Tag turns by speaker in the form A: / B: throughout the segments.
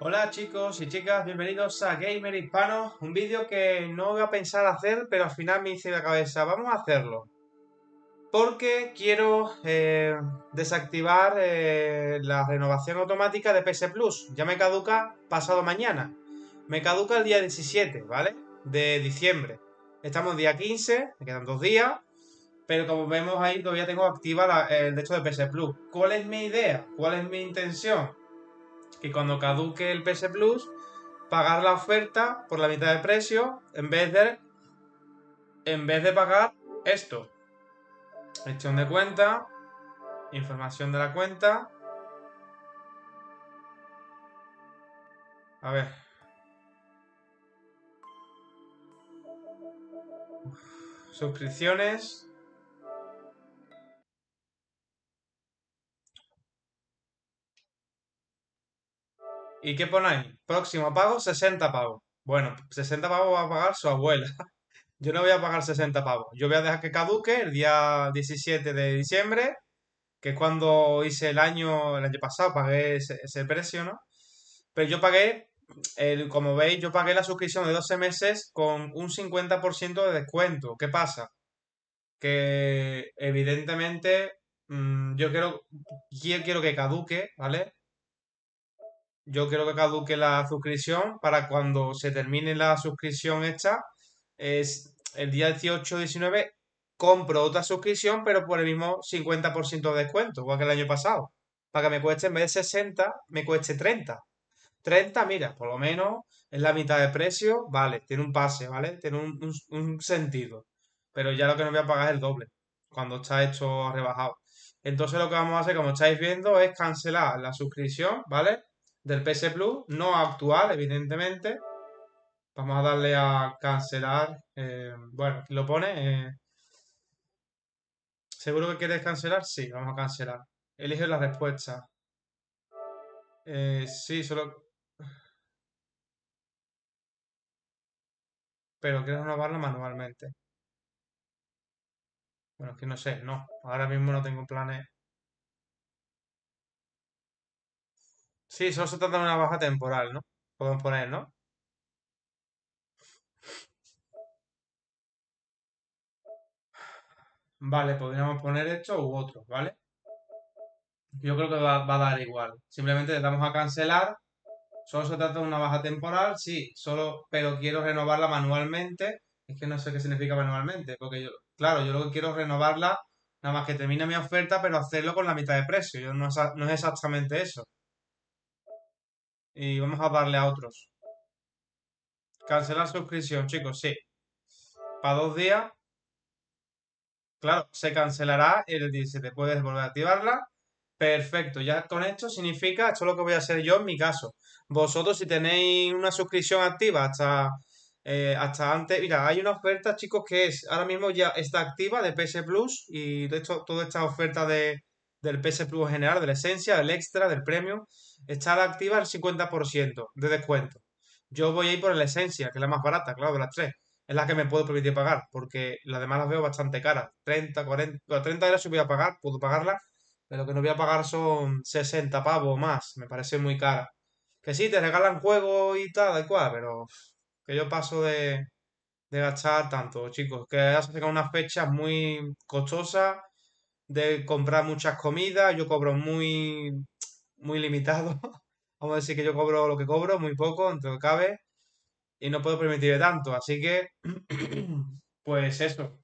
A: Hola chicos y chicas, bienvenidos a Gamer Hispano, un vídeo que no voy a pensar hacer, pero al final me hice la cabeza, vamos a hacerlo. Porque quiero eh, desactivar eh, la renovación automática de PS Plus, ya me caduca pasado mañana. Me caduca el día 17, ¿vale? De diciembre. Estamos día 15, me quedan dos días, pero como vemos ahí todavía tengo activa el de hecho de PS Plus. ¿Cuál es mi idea? ¿Cuál es mi intención? que cuando caduque el PS Plus, pagar la oferta por la mitad de precio en vez de, en vez de pagar esto. Gestión de cuenta, información de la cuenta. A ver. Suscripciones. ¿Y qué ponéis? Próximo pago, 60 pavos. Bueno, 60 pavos va a pagar su abuela. Yo no voy a pagar 60 pavos. Yo voy a dejar que caduque el día 17 de diciembre, que es cuando hice el año, el año pasado, pagué ese, precio, ¿no? Pero yo pagué, el, como veis, yo pagué la suscripción de 12 meses con un 50% de descuento. ¿Qué pasa? Que evidentemente mm, yo quiero, quiero que caduque, ¿vale? yo quiero que caduque la suscripción para cuando se termine la suscripción esta, es el día 18 19, compro otra suscripción, pero por el mismo 50% de descuento, igual que el año pasado. Para que me cueste, en vez de 60, me cueste 30. 30, mira, por lo menos es la mitad de precio, vale, tiene un pase, ¿vale? Tiene un, sentido. Pero ya lo que no voy a pagar es el doble, cuando está esto rebajado. Entonces lo que vamos a hacer, como estáis viendo, es cancelar la suscripción, ¿vale? del PS Plus, no actual, evidentemente. Vamos a darle a cancelar. Eh, bueno, lo pone. Eh. ¿Seguro que quieres cancelar? Sí, vamos a cancelar. Elige la respuesta. Eh, sí, solo... Pero quiero renovarla manualmente. Bueno, es que no sé, no. Ahora mismo no tengo planes Sí, solo se trata de una baja temporal, ¿no? Podemos poner, ¿no? Vale, podríamos poner esto u otro, ¿vale? Yo creo que va, a dar igual. Simplemente le damos a cancelar. Solo se trata de una baja temporal, sí, solo, pero quiero renovarla manualmente. Es que no sé qué significa manualmente, porque yo, claro, yo lo que quiero renovarla, nada más que termine mi oferta, pero hacerlo con la mitad de precio. no es exactamente eso. Y vamos a darle a otros. Cancelar suscripción, chicos, sí. Para dos días. Claro, se cancelará el te Puedes volver a activarla. Perfecto, ya con esto significa, esto es lo que voy a hacer yo en mi caso. Vosotros si tenéis una suscripción activa hasta, eh, hasta antes, mira, hay una oferta chicos que es, ahora mismo ya está activa de PS Plus y de hecho toda esta oferta de, del PS Plus general, de la esencia, del extra, del premium, Está activa el 50% de descuento. Yo voy a ir por la esencia, que es la más barata, claro, de las tres. Es la que me puedo permitir pagar, porque las demás las veo bastante caras. 30, 40, 30 euros si voy a pagar, puedo pagarla, pero lo que no voy a pagar son 60 pavos más, me parece muy cara. Que sí, te regalan juego y tal, y cual, pero que yo paso de, de gastar tanto, chicos. Que has se unas fechas muy costosas de comprar muchas comidas. Yo cobro muy muy limitado. Vamos a decir que yo cobro lo que cobro, muy poco, entre lo que cabe, y no puedo permitirle tanto. Así que, pues eso.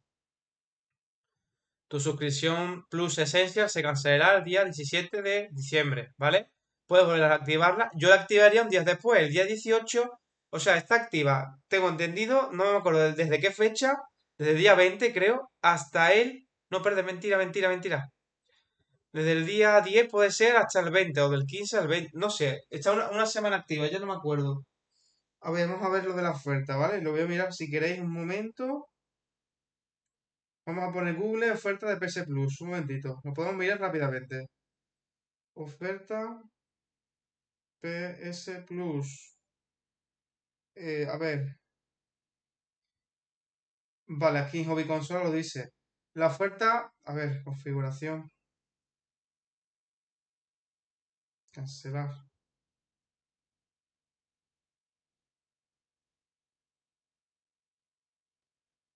A: Tu suscripción Plus Esencia se cancelará el día 17 de diciembre, ¿vale? Puedes volver a activarla. Yo la activaría un día después, el día 18. O sea, está activa, tengo entendido, no me acuerdo desde qué fecha, desde el día 20 creo, hasta él, No, perdes, mentira, mentira, mentira. Desde el día 10 puede ser hasta el 20 o del 15 al 20, no sé. Está una, semana activa, ya no me acuerdo. A ver, vamos a ver lo de la oferta, ¿vale? Lo voy a mirar si queréis un momento. Vamos a poner Google oferta de PS Plus. Un momentito. Lo podemos mirar rápidamente. Oferta PS Plus. Eh, a ver. Vale, aquí en Hobby Console lo dice. La oferta. A ver, configuración. Cancelar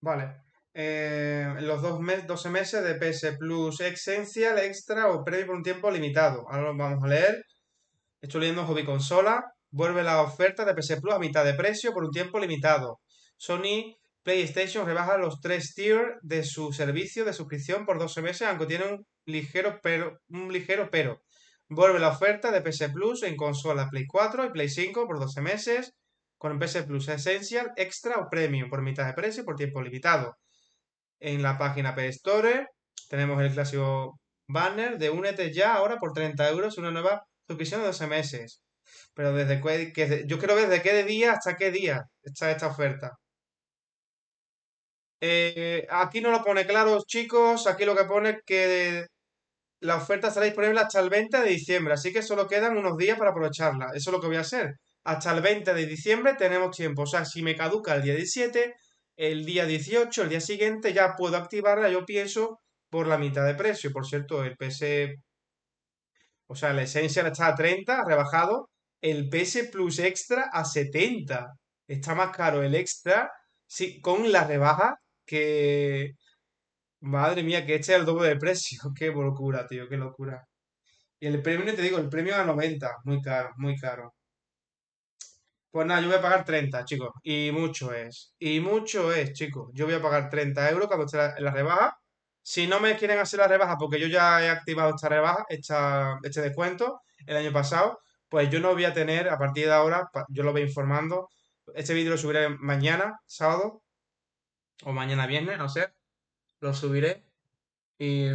A: Vale. Eh, los dos meses 12 meses de PS Plus Essential, Extra o Premium por un tiempo limitado. Ahora lo vamos a leer. Estoy leyendo Hobby Consola. Vuelve la oferta de PS Plus a mitad de precio por un tiempo limitado. Sony PlayStation rebaja los tres tiers de su servicio de suscripción por 12 meses, aunque tiene un ligero pero. Un ligero pero. Vuelve la oferta de PS Plus en consola Play 4 y Play 5 por 12 meses, con PS Plus Essential, Extra o Premium por mitad de precio y por tiempo limitado. En la página PS Store tenemos el clásico banner de Únete ya ahora por 30 euros una nueva suscripción de 12 meses. Pero desde que, yo quiero ver desde qué día hasta qué día está esta oferta. Eh, aquí no lo pone claro, chicos. Aquí lo que pone es que la oferta estará disponible hasta el 20 de diciembre, así que solo quedan unos días para aprovecharla. Eso es lo que voy a hacer. Hasta el 20 de diciembre tenemos tiempo. O sea, si me caduca el día 17, el día 18, el día siguiente, ya puedo activarla, yo pienso, por la mitad de precio. Por cierto, el PS... O sea, la Essential está a 30, rebajado. El PS Plus Extra a 70. Está más caro el Extra sí, con la rebaja que... Madre mía, que este es el doble de precio. Qué locura, tío, qué locura. Y el premio, te digo, el premio a 90. Muy caro, muy caro. Pues nada, yo voy a pagar 30, chicos. Y mucho es. Y mucho es, chicos. Yo voy a pagar 30 euros cuando esté la, la rebaja. Si no me quieren hacer la rebaja, porque yo ya he activado esta rebaja, esta, este descuento el año pasado, pues yo no voy a tener, a partir de ahora, yo lo voy informando. Este vídeo lo subiré mañana, sábado, o mañana viernes, no sé lo subiré y,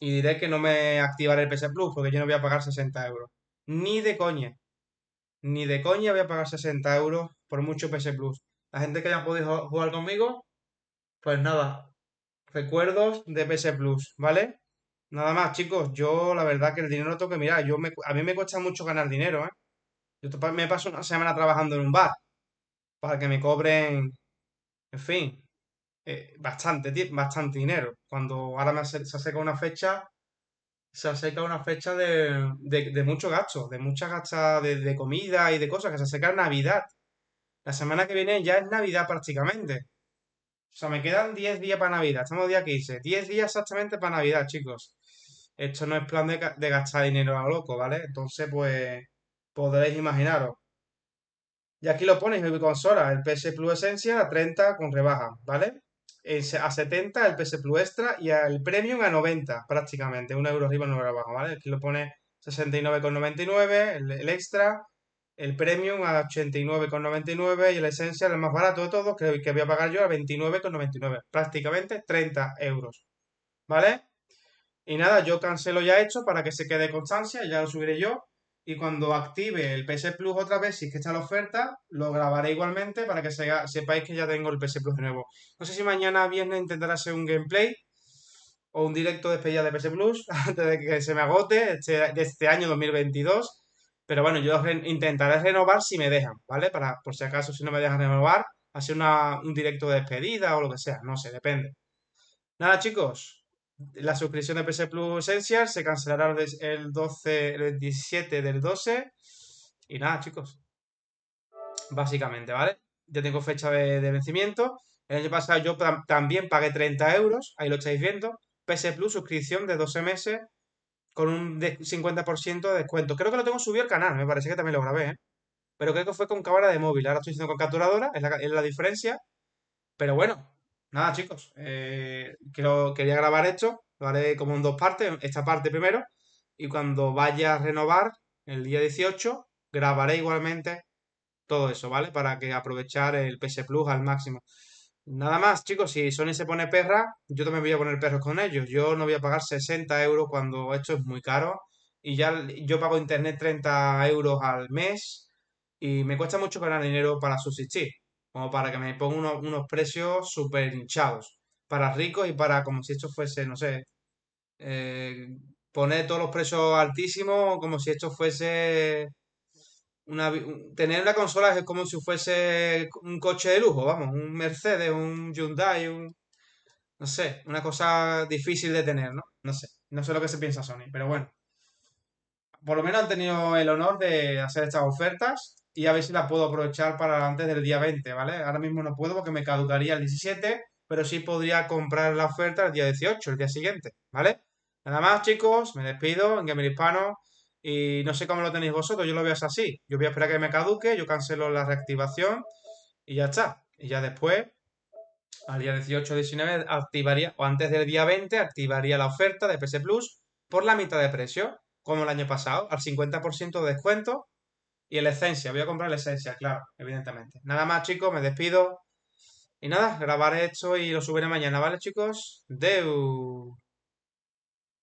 A: diré que no me activaré el PS Plus porque yo no voy a pagar 60 euros. Ni de coña. Ni de coña voy a pagar 60 euros por mucho PS Plus. La gente que haya podido jugar conmigo, pues nada, recuerdos de PS Plus, ¿vale? Nada más, chicos, yo la verdad que el dinero lo tengo que mirar. Yo me, a mí me cuesta mucho ganar dinero, ¿eh? Yo me paso una semana trabajando en un bar para que me cobren, en fin, eh, bastante, bastante dinero. Cuando ahora me se acerca una fecha, se acerca una fecha de, de, mucho gasto, de mucha gasta de, comida y de cosas, que se acerca Navidad. La semana que viene ya es Navidad prácticamente. O sea, me quedan 10 días para Navidad, estamos día 15, 10 días exactamente para Navidad, chicos. Esto no es plan de, gastar dinero a loco, ¿vale? Entonces, pues, podréis imaginaros. Y aquí lo ponéis, mi consola, el PS Plus Esencia a 30 con rebaja, ¿vale? Eh, a 70 el PS Plus Extra y el Premium a 90 prácticamente, un euro arriba, un euro abajo, ¿vale? Aquí lo pone 69,99, el, el Extra, el Premium a 89,99 y el esencia el más barato de todos, que, que voy a pagar yo a 29,99, prácticamente 30 euros, ¿vale? Y nada, yo cancelo ya hecho para que se quede constancia, ya lo subiré yo y cuando active el PS Plus otra vez, si es que está la oferta, lo grabaré igualmente para que sepáis que ya tengo el PS Plus de nuevo. No sé si mañana viernes intentaré hacer un gameplay o un directo de despedida de PS Plus antes de que se me agote este, de este año 2022. Pero bueno, yo intentaré renovar si me dejan, ¿vale? Para, por si acaso, si no me dejan renovar, hacer una, un directo de despedida o lo que sea, no sé, depende. Nada, chicos, la suscripción de PS Plus Essential se cancelará el 12, el del 12. Y nada, chicos. Básicamente, ¿vale? Ya tengo fecha de, vencimiento. El año pasado yo también pagué 30 euros, ahí lo estáis viendo. PS Plus, suscripción de 12 meses con un 50% de descuento. Creo que lo tengo subido al canal, me parece que también lo grabé, ¿eh? Pero creo que fue con cámara de móvil. Ahora estoy haciendo con capturadora, es la, es la diferencia. Pero bueno, Nada, chicos, eh, quiero, quería grabar esto, lo haré como en dos partes, esta parte primero, y cuando vaya a renovar el día 18, grabaré igualmente todo eso, ¿vale? Para que aprovechar el PS Plus al máximo. Nada más, chicos, si Sony se pone perra, yo también voy a poner perros con ellos. Yo no voy a pagar 60 euros cuando esto es muy caro. Y ya yo pago internet 30 euros al mes. Y me cuesta mucho ganar dinero para subsistir como para que me pongan unos, precios súper hinchados, para ricos y para como si esto fuese, no sé, eh, poner todos los precios altísimos, como si esto fuese... Una, tener una consola es como si fuese un coche de lujo, vamos, un Mercedes, un Hyundai, un, no sé, una cosa difícil de tener, ¿no? No sé, no sé lo que se piensa Sony, pero bueno. Por lo menos han tenido el honor de hacer estas ofertas y a ver si la puedo aprovechar para antes del día 20, ¿vale? Ahora mismo no puedo porque me caducaría el 17, pero sí podría comprar la oferta el día 18, el día siguiente, ¿vale? Nada más, chicos, me despido en Gamer Hispano y no sé cómo lo tenéis vosotros, yo lo veo así. Yo voy a esperar a que me caduque, yo cancelo la reactivación y ya está. Y ya después, al día 18 19, activaría, o antes del día 20, activaría la oferta de PS Plus por la mitad de precio, como el año pasado, al 50% de descuento y el esencia, voy a comprar el esencia, claro, evidentemente. Nada más, chicos, me despido. Y nada, grabaré esto y lo subiré mañana, ¿vale, chicos? Deu.